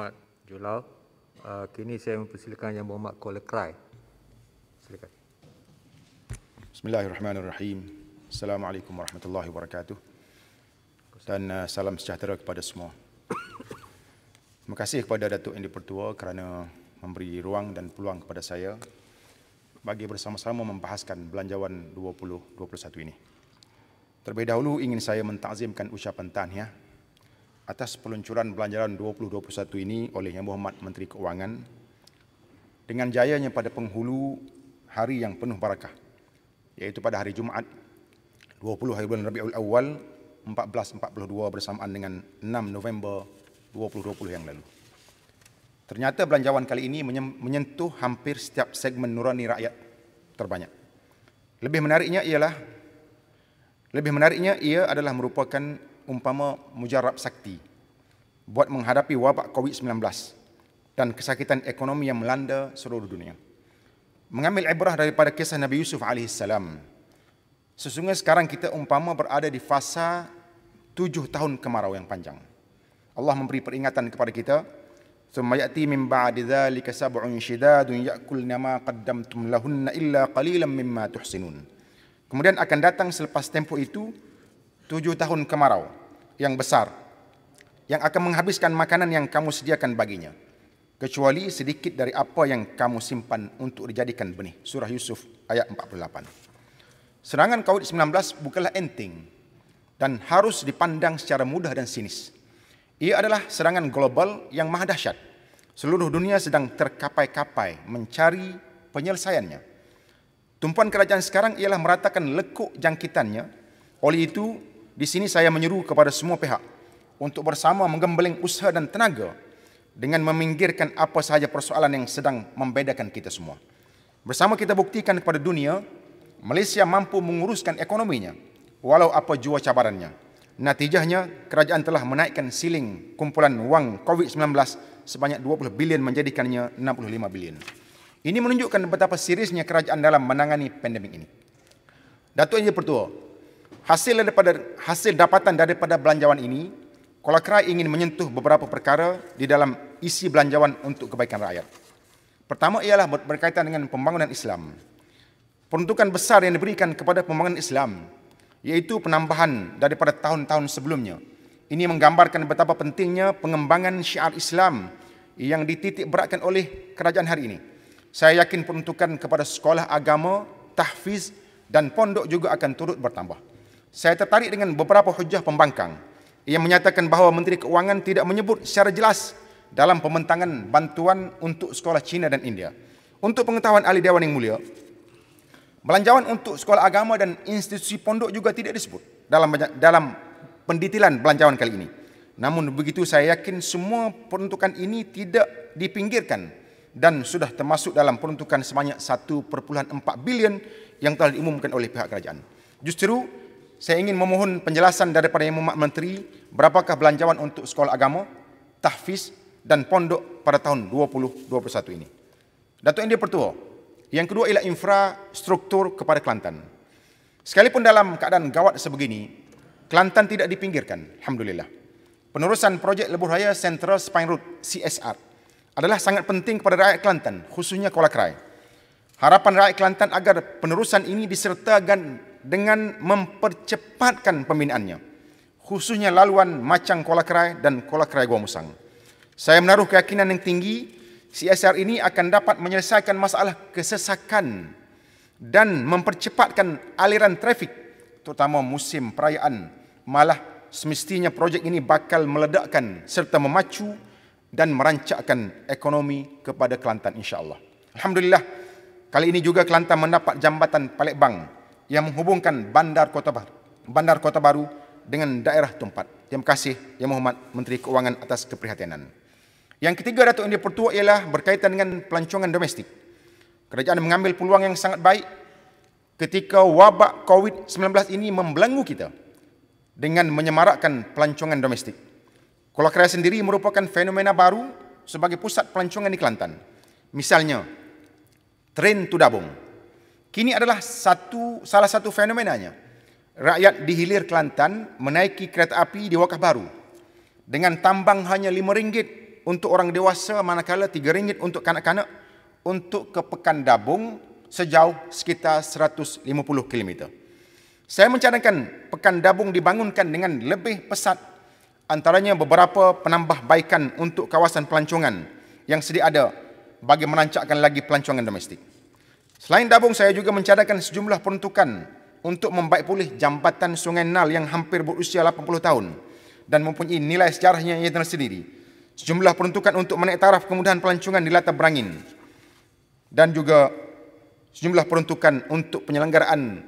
Muhammad Julau. Uh, kini saya mempersilakan Yang Muhammad Kolekrai. Silakan. Bismillahirrahmanirrahim. Assalamualaikum warahmatullahi wabarakatuh. Dan uh, salam sejahtera kepada semua. Terima kasih kepada Datuk Yang Pertua kerana memberi ruang dan peluang kepada saya bagi bersama-sama membahaskan Belanjawan 2021 ini. Terlebih dahulu ingin saya mentazimkan ucapan tahniah atas peluncuran belanjaran 2021 ini oleh Yang Muhammad Menteri Keuangan dengan jayanya pada penghulu hari yang penuh barakah iaitu pada hari Jumaat 20 hari bulan Rabiul Awal 1442 bersamaan dengan 6 November 2020 yang lalu. Ternyata belanjawan kali ini menyentuh hampir setiap segmen nurani rakyat terbanyak. Lebih menariknya ialah lebih menariknya ia adalah merupakan umpama mujarab sakti buat menghadapi wabak COVID-19 dan kesakitan ekonomi yang melanda seluruh dunia. Mengambil ibrah daripada kisah Nabi Yusuf AS, sesungguhnya sekarang kita umpama berada di fasa tujuh tahun kemarau yang panjang. Allah memberi peringatan kepada kita, ثم يأتي من بعد ذلك سبع شداد يأكل ما قدمتم لهن إلا قليلا مما تحسنون. Kemudian akan datang selepas tempoh itu tujuh tahun kemarau yang besar yang akan menghabiskan makanan yang kamu sediakan baginya kecuali sedikit dari apa yang kamu simpan untuk dijadikan benih surah yusuf ayat 48 serangan covid-19 bukanlah enting dan harus dipandang secara mudah dan sinis ia adalah serangan global yang maha dahsyat seluruh dunia sedang terkapai-kapai mencari penyelesaiannya tumpuan kerajaan sekarang ialah meratakan lekuk jangkitannya oleh itu di sini saya menyuruh kepada semua pihak untuk bersama menggembleng usaha dan tenaga dengan meminggirkan apa sahaja persoalan yang sedang membedakan kita semua. Bersama kita buktikan kepada dunia, Malaysia mampu menguruskan ekonominya walau apa jua cabarannya. Natijahnya, kerajaan telah menaikkan siling kumpulan wang COVID-19 sebanyak 20 bilion menjadikannya 65 bilion. Ini menunjukkan betapa seriusnya kerajaan dalam menangani pandemik ini. Datuk Yang Pertua, hasil daripada hasil dapatan daripada belanjawan ini Kolakrai ingin menyentuh beberapa perkara di dalam isi belanjawan untuk kebaikan rakyat. Pertama ialah berkaitan dengan pembangunan Islam. Peruntukan besar yang diberikan kepada pembangunan Islam iaitu penambahan daripada tahun-tahun sebelumnya. Ini menggambarkan betapa pentingnya pengembangan syiar Islam yang dititik beratkan oleh kerajaan hari ini. Saya yakin peruntukan kepada sekolah agama, tahfiz dan pondok juga akan turut bertambah. Saya tertarik dengan beberapa hujah pembangkang. Ia menyatakan bahawa Menteri Keuangan tidak menyebut secara jelas dalam pementangan bantuan untuk sekolah Cina dan India. Untuk pengetahuan ahli Dewan yang mulia, belanjawan untuk sekolah agama dan institusi pondok juga tidak disebut dalam dalam pendetilan belanjawan kali ini. Namun begitu saya yakin semua peruntukan ini tidak dipinggirkan dan sudah termasuk dalam peruntukan sebanyak 1.4 bilion yang telah diumumkan oleh pihak kerajaan. Justeru saya ingin memohon penjelasan daripada Yang Mumat Menteri berapakah belanjawan untuk sekolah agama, tahfiz dan pondok pada tahun 2021 ini. Datuk Endi Pertua, yang kedua ialah infrastruktur kepada Kelantan. Sekalipun dalam keadaan gawat sebegini, Kelantan tidak dipinggirkan, Alhamdulillah. Penerusan projek lebur raya Central Spine Route CSR adalah sangat penting kepada rakyat Kelantan, khususnya Kuala Kerai. Harapan rakyat Kelantan agar penerusan ini disertakan dengan mempercepatkan pembinaannya khususnya laluan Macang Kuala Kerai dan Kuala Kerai Gua Musang. Saya menaruh keyakinan yang tinggi CSR ini akan dapat menyelesaikan masalah kesesakan dan mempercepatkan aliran trafik terutama musim perayaan. Malah semestinya projek ini bakal meledakkan serta memacu dan merancakkan ekonomi kepada Kelantan insya-Allah. Alhamdulillah kali ini juga Kelantan mendapat jambatan Palembang Bang yang menghubungkan bandar Kota Baru, bandar Kota Baru dengan daerah tempat. Terima kasih Yang Muhammad Menteri Keuangan atas keprihatinan. Yang ketiga Datuk Yang Dipertua ialah berkaitan dengan pelancongan domestik. Kerajaan mengambil peluang yang sangat baik ketika wabak COVID-19 ini membelenggu kita dengan menyemarakkan pelancongan domestik. Kuala Kerajaan sendiri merupakan fenomena baru sebagai pusat pelancongan di Kelantan. Misalnya, tren Tudabong. Kini adalah satu salah satu fenomenanya. Rakyat di hilir Kelantan menaiki kereta api di Wakaf Baru. Dengan tambang hanya RM5 untuk orang dewasa manakala RM3 untuk kanak-kanak untuk ke Pekan Dabung sejauh sekitar 150 km. Saya mencadangkan Pekan Dabung dibangunkan dengan lebih pesat antaranya beberapa penambahbaikan untuk kawasan pelancongan yang sedia ada bagi menancapkan lagi pelancongan domestik. Selain dabung, saya juga mencadangkan sejumlah peruntukan untuk membaik pulih jambatan Sungai Nal yang hampir berusia 80 tahun dan mempunyai nilai sejarahnya yang tersendiri. Sejumlah peruntukan untuk menaik taraf kemudahan pelancongan di latar berangin dan juga sejumlah peruntukan untuk penyelenggaraan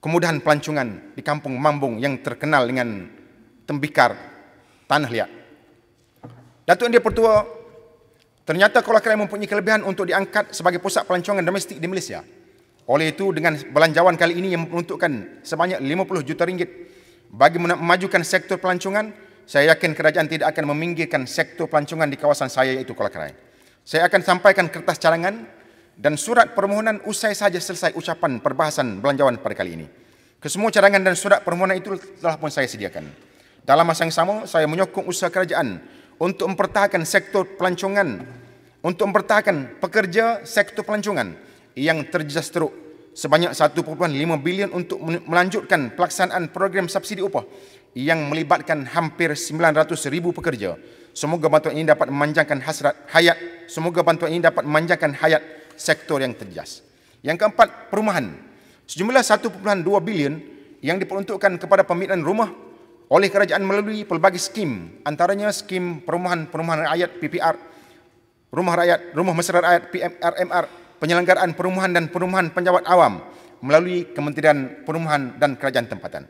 kemudahan pelancongan di kampung Mambung yang terkenal dengan tembikar Tanah Liat. Datuk Yang Dipertua Ternyata Kuala Krai mempunyai kelebihan untuk diangkat sebagai pusat pelancongan domestik di Malaysia. Oleh itu, dengan belanjawan kali ini yang memperuntukkan sebanyak 50 juta ringgit bagi memajukan sektor pelancongan, saya yakin kerajaan tidak akan meminggirkan sektor pelancongan di kawasan saya iaitu Kuala Krai. Saya akan sampaikan kertas calangan dan surat permohonan usai saja selesai ucapan perbahasan belanjawan pada kali ini. Kesemua cadangan dan surat permohonan itu telah pun saya sediakan. Dalam masa yang sama, saya menyokong usaha kerajaan untuk mempertahankan sektor pelancongan, untuk mempertahankan pekerja sektor pelancongan yang terjejas teruk sebanyak 1.5 bilion untuk melanjutkan pelaksanaan program subsidi upah yang melibatkan hampir ribu pekerja. Semoga bantuan ini dapat memanjangkan hasrat hayat, semoga bantuan ini dapat memanjangkan hayat sektor yang terjejas. Yang keempat, perumahan. Sejumlah 1.2 bilion yang diperuntukkan kepada pembinaan rumah oleh kerajaan melalui pelbagai skim antaranya skim perumahan-perumahan rakyat PPR rumah rakyat rumah mesra rakyat PMRMR penyelenggaraan perumahan dan perumahan penjawat awam melalui Kementerian Perumahan dan Kerajaan Tempatan.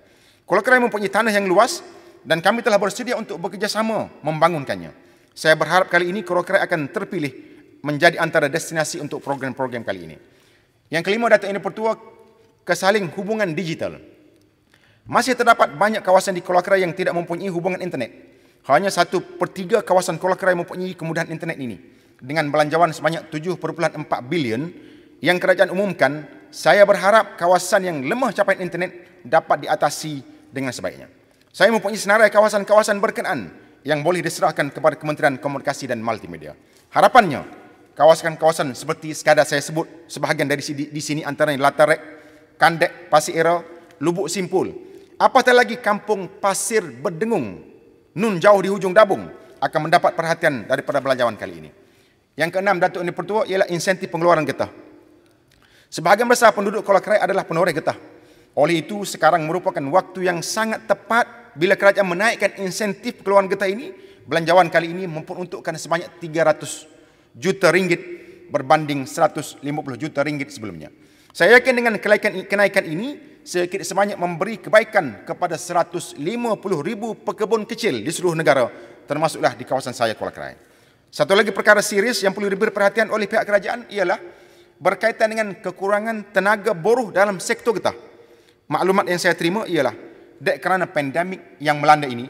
Kalau kerajaan mempunyai tanah yang luas dan kami telah bersedia untuk bekerjasama membangunkannya. Saya berharap kali ini Kuala Kerai akan terpilih menjadi antara destinasi untuk program-program kali ini. Yang kelima, Datuk ini Pertua, kesaling hubungan digital. Masih terdapat banyak kawasan di Kuala Kerai yang tidak mempunyai hubungan internet. Hanya satu per tiga kawasan Kuala Kerai mempunyai kemudahan internet ini. Dengan belanjawan sebanyak 7.4 bilion yang kerajaan umumkan, saya berharap kawasan yang lemah capaian internet dapat diatasi dengan sebaiknya. Saya mempunyai senarai kawasan-kawasan berkenaan yang boleh diserahkan kepada Kementerian Komunikasi dan Multimedia. Harapannya, kawasan-kawasan seperti sekadar saya sebut sebahagian dari di, sini antaranya Latarek, Kandek, Pasir Era, Lubuk Simpul, Apatah lagi kampung pasir berdengung Nun jauh di hujung dabung Akan mendapat perhatian daripada belanjawan kali ini Yang keenam Datuk Negeri Pertua Ialah insentif pengeluaran getah Sebahagian besar penduduk Kuala Kerai adalah penoreh getah Oleh itu sekarang merupakan waktu yang sangat tepat Bila kerajaan menaikkan insentif pengeluaran getah ini Belanjawan kali ini memperuntukkan sebanyak 300 juta ringgit Berbanding 150 juta ringgit sebelumnya Saya yakin dengan kenaikan ini sedikit sebanyak memberi kebaikan kepada 150 ribu pekebun kecil di seluruh negara termasuklah di kawasan saya Kuala Kerai. Satu lagi perkara serius yang perlu diberi perhatian oleh pihak kerajaan ialah berkaitan dengan kekurangan tenaga buruh dalam sektor kita. Maklumat yang saya terima ialah dek kerana pandemik yang melanda ini,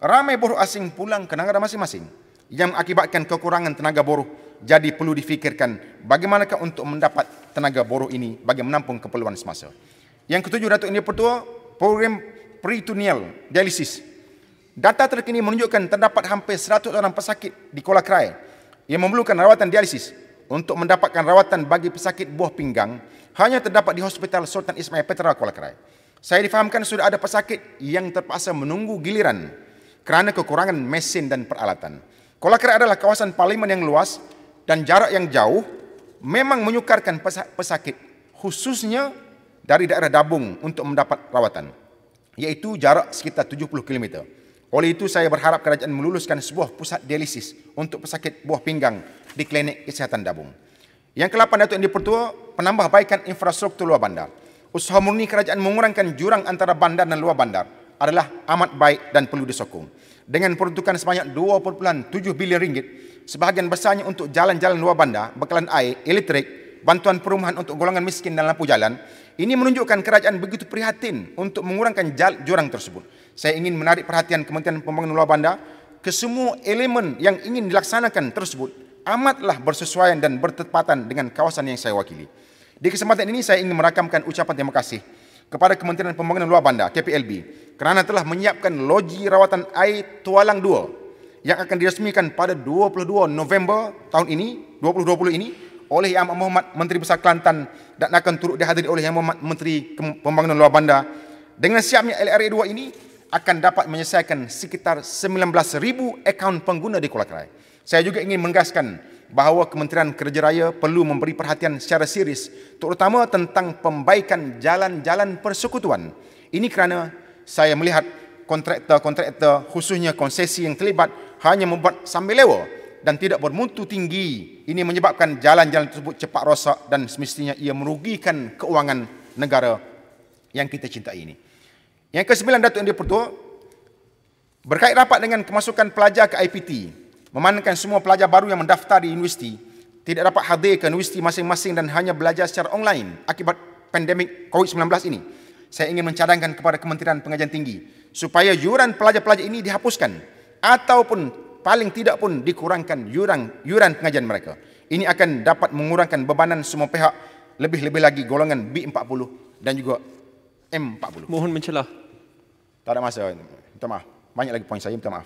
ramai buruh asing pulang ke negara masing-masing yang mengakibatkan kekurangan tenaga buruh jadi perlu difikirkan bagaimanakah untuk mendapat tenaga buruh ini bagi menampung keperluan semasa. Yang ketujuh Datuk India Pertua, program peritoneal dialisis. Data terkini menunjukkan terdapat hampir 100 orang pesakit di Kuala Krai yang memerlukan rawatan dialisis. Untuk mendapatkan rawatan bagi pesakit buah pinggang, hanya terdapat di Hospital Sultan Ismail Petra Kuala Krai. Saya difahamkan sudah ada pesakit yang terpaksa menunggu giliran kerana kekurangan mesin dan peralatan. Kuala Krai adalah kawasan parlimen yang luas dan jarak yang jauh memang menyukarkan pesakit khususnya dari daerah Dabung untuk mendapat rawatan iaitu jarak sekitar 70 km. Oleh itu saya berharap kerajaan meluluskan sebuah pusat dialisis untuk pesakit buah pinggang di klinik kesihatan Dabung. Yang ke-8 Datuk Yang Dipertua, penambahbaikan infrastruktur luar bandar. Usaha murni kerajaan mengurangkan jurang antara bandar dan luar bandar adalah amat baik dan perlu disokong. Dengan peruntukan sebanyak 2.7 bilion ringgit, sebahagian besarnya untuk jalan-jalan luar bandar, bekalan air, elektrik, bantuan perumahan untuk golongan miskin dan lampu jalan, ini menunjukkan kerajaan begitu prihatin untuk mengurangkan jurang tersebut. Saya ingin menarik perhatian Kementerian Pembangunan Luar Bandar ke semua elemen yang ingin dilaksanakan tersebut amatlah bersesuaian dan bertepatan dengan kawasan yang saya wakili. Di kesempatan ini saya ingin merakamkan ucapan terima kasih kepada Kementerian Pembangunan Luar Bandar KPLB kerana telah menyiapkan loji rawatan air Tualang 2 yang akan diresmikan pada 22 November tahun ini 2020 ini oleh Yang Amat Muhammad Menteri Besar Kelantan dan akan turut dihadiri oleh Yang Muhammad Menteri Pembangunan Luar Bandar. Dengan siapnya LRA 2 ini akan dapat menyelesaikan sekitar 19,000 akaun pengguna di Kuala Kerai. Saya juga ingin menggaskan bahawa Kementerian Kerja Raya perlu memberi perhatian secara serius terutama tentang pembaikan jalan-jalan persekutuan. Ini kerana saya melihat kontraktor-kontraktor khususnya konsesi yang terlibat hanya membuat sambil lewa dan tidak bermutu tinggi. Ini menyebabkan jalan-jalan tersebut cepat rosak dan semestinya ia merugikan keuangan negara yang kita cintai ini. Yang kesembilan Datuk Yang Dipertua, berkait rapat dengan kemasukan pelajar ke IPT, memandangkan semua pelajar baru yang mendaftar di universiti tidak dapat hadir ke universiti masing-masing dan hanya belajar secara online akibat pandemik COVID-19 ini. Saya ingin mencadangkan kepada Kementerian Pengajian Tinggi supaya yuran pelajar-pelajar ini dihapuskan ataupun paling tidak pun dikurangkan yuran, yuran pengajian mereka. Ini akan dapat mengurangkan bebanan semua pihak lebih-lebih lagi golongan B40 dan juga M40. Mohon mencelah. Tak ada masa. Minta maaf. Banyak lagi poin saya. Minta maaf.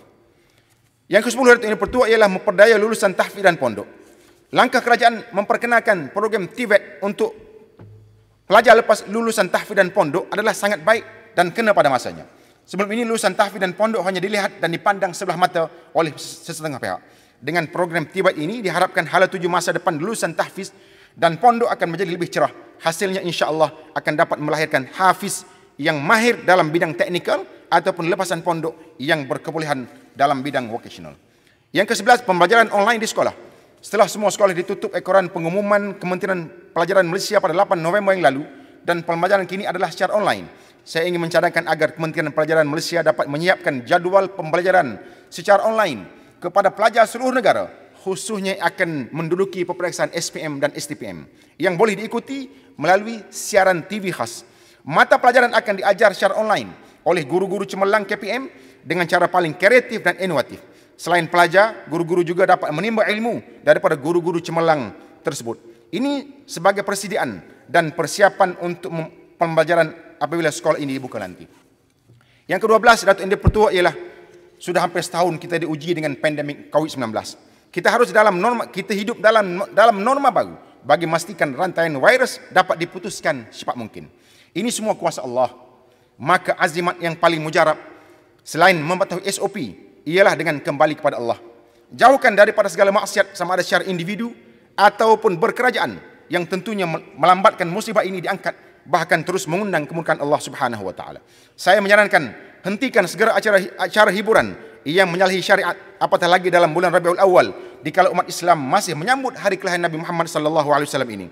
Yang ke-10 hari ini pertua ialah memperdaya lulusan tahfiz dan pondok. Langkah kerajaan memperkenalkan program TVET e untuk pelajar lepas lulusan tahfiz dan pondok adalah sangat baik dan kena pada masanya. Sebelum ini lulusan tahfiz dan pondok hanya dilihat dan dipandang sebelah mata oleh sesetengah pihak. Dengan program tibat ini diharapkan hala tuju masa depan lulusan tahfiz dan pondok akan menjadi lebih cerah. Hasilnya insya Allah akan dapat melahirkan hafiz yang mahir dalam bidang teknikal ataupun lepasan pondok yang berkebolehan dalam bidang vocational. Yang ke-11, pembelajaran online di sekolah. Setelah semua sekolah ditutup ekoran pengumuman Kementerian Pelajaran Malaysia pada 8 November yang lalu dan pembelajaran kini adalah secara online saya ingin mencadangkan agar Kementerian Pelajaran Malaysia dapat menyiapkan jadual pembelajaran secara online kepada pelajar seluruh negara khususnya akan menduduki peperiksaan SPM dan STPM yang boleh diikuti melalui siaran TV khas. Mata pelajaran akan diajar secara online oleh guru-guru cemerlang KPM dengan cara paling kreatif dan inovatif. Selain pelajar, guru-guru juga dapat menimba ilmu daripada guru-guru cemerlang tersebut. Ini sebagai persediaan dan persiapan untuk pembelajaran apabila sekolah ini dibuka nanti. Yang ke-12 Datuk Indi Pertua ialah sudah hampir setahun kita diuji dengan pandemik COVID-19. Kita harus dalam norma kita hidup dalam dalam norma baru bagi memastikan rantaian virus dapat diputuskan secepat mungkin. Ini semua kuasa Allah. Maka azimat yang paling mujarab selain mematuhi SOP ialah dengan kembali kepada Allah. Jauhkan daripada segala maksiat sama ada secara individu ataupun berkerajaan yang tentunya melambatkan musibah ini diangkat bahkan terus mengundang kemurkaan Allah Subhanahu wa taala. Saya menyarankan hentikan segera acara acara hiburan yang menyalahi syariat apatah lagi dalam bulan Rabiul Awal di dikala umat Islam masih menyambut hari kelahiran Nabi Muhammad sallallahu alaihi wasallam ini.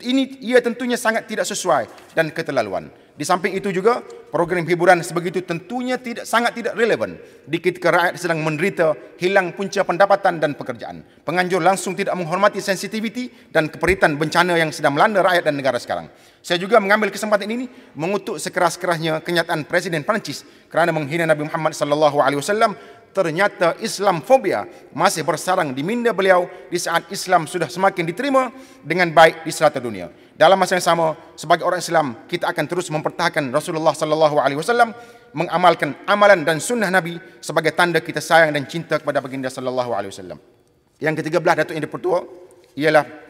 ini ia tentunya sangat tidak sesuai dan keterlaluan. Di samping itu juga program hiburan sebegitu tentunya tidak sangat tidak relevan di ketika rakyat sedang menderita hilang punca pendapatan dan pekerjaan. Penganjur langsung tidak menghormati sensitiviti dan keperitan bencana yang sedang melanda rakyat dan negara sekarang. Saya juga mengambil kesempatan ini mengutuk sekeras-kerasnya kenyataan Presiden Perancis kerana menghina Nabi Muhammad sallallahu alaihi wasallam. Ternyata Islamfobia masih bersarang di minda beliau di saat Islam sudah semakin diterima dengan baik di seluruh dunia. Dalam masa yang sama, sebagai orang Islam, kita akan terus mempertahankan Rasulullah sallallahu alaihi wasallam mengamalkan amalan dan sunnah Nabi sebagai tanda kita sayang dan cinta kepada baginda sallallahu alaihi wasallam. Yang ketiga belah Datuk yang dipertua ialah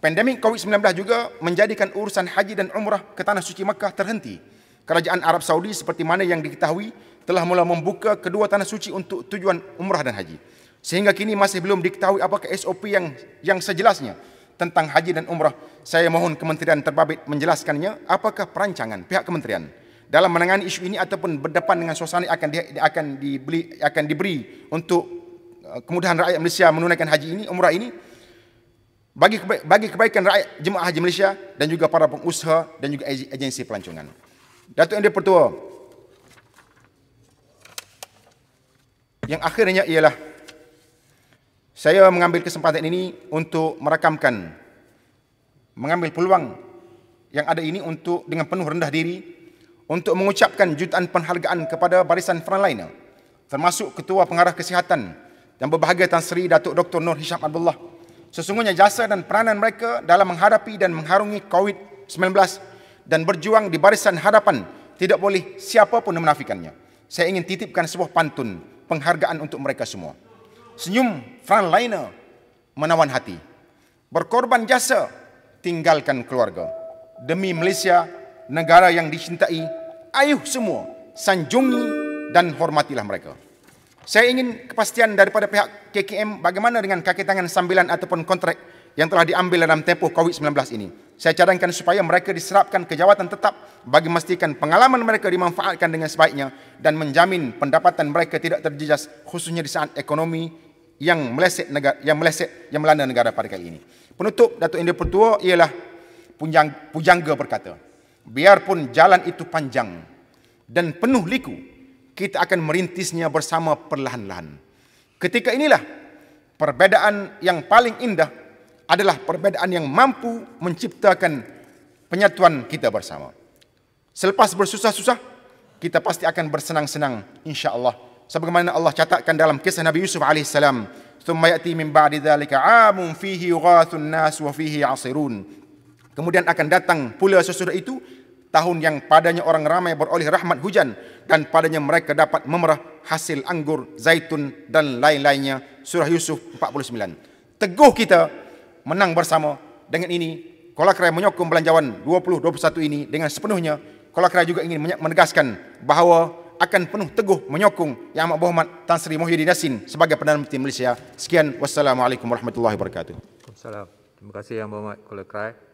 Pandemik COVID-19 juga menjadikan urusan haji dan umrah ke Tanah Suci Makkah terhenti. Kerajaan Arab Saudi seperti mana yang diketahui telah mula membuka kedua Tanah Suci untuk tujuan umrah dan haji. Sehingga kini masih belum diketahui apakah SOP yang yang sejelasnya tentang haji dan umrah. Saya mohon kementerian terbabit menjelaskannya apakah perancangan pihak kementerian dalam menangani isu ini ataupun berdepan dengan suasana akan di, akan dibeli akan diberi untuk eh, kemudahan rakyat Malaysia menunaikan haji ini umrah ini bagi bagi kebaikan rakyat jemaah haji Malaysia dan juga para pengusaha dan juga agensi pelancongan. Datuk Yang Dipertua. Yang akhirnya ialah saya mengambil kesempatan ini untuk merakamkan mengambil peluang yang ada ini untuk dengan penuh rendah diri untuk mengucapkan jutaan penghargaan kepada barisan frontliner termasuk Ketua Pengarah Kesihatan yang berbahagia Tan Sri Datuk Dr. Nur Hisham Abdullah Sesungguhnya jasa dan peranan mereka dalam menghadapi dan mengharungi COVID-19 dan berjuang di barisan hadapan tidak boleh siapapun menafikannya. Saya ingin titipkan sebuah pantun penghargaan untuk mereka semua. Senyum frontliner menawan hati. Berkorban jasa tinggalkan keluarga. Demi Malaysia, negara yang dicintai, ayuh semua sanjungi dan hormatilah mereka. Saya ingin kepastian daripada pihak KKM bagaimana dengan kaki tangan sambilan ataupun kontrak yang telah diambil dalam tempoh COVID-19 ini. Saya cadangkan supaya mereka diserapkan ke jawatan tetap bagi memastikan pengalaman mereka dimanfaatkan dengan sebaiknya dan menjamin pendapatan mereka tidak terjejas khususnya di saat ekonomi yang meleset negara yang meleset yang melanda negara pada kali ini. Penutup Datuk indah Pertua ialah Pujang, Pujangga berkata, biarpun jalan itu panjang dan penuh liku, kita akan merintisnya bersama perlahan-lahan. Ketika inilah perbedaan yang paling indah adalah perbedaan yang mampu menciptakan penyatuan kita bersama. Selepas bersusah-susah, kita pasti akan bersenang-senang insya-Allah. Sebagaimana Allah catatkan dalam kisah Nabi Yusuf alaihi salam, "Tsumma ya'ti min ba'di dhalika 'amun fihi yughatsun nas wa fihi 'asirun." Kemudian akan datang pula sesudah itu tahun yang padanya orang ramai beroleh rahmat hujan dan padanya mereka dapat memerah hasil anggur, zaitun dan lain-lainnya. Surah Yusuf 49. Teguh kita menang bersama dengan ini. Kolakrai menyokong belanjawan 2021 ini dengan sepenuhnya. Kolakrai juga ingin menegaskan bahawa akan penuh teguh menyokong Yang Amat Berhormat Tan Sri Mohyuddin Yassin sebagai Perdana Menteri Malaysia. Sekian. Wassalamualaikum warahmatullahi wabarakatuh. Assalamualaikum. Terima kasih Yang Berhormat Kolakrai.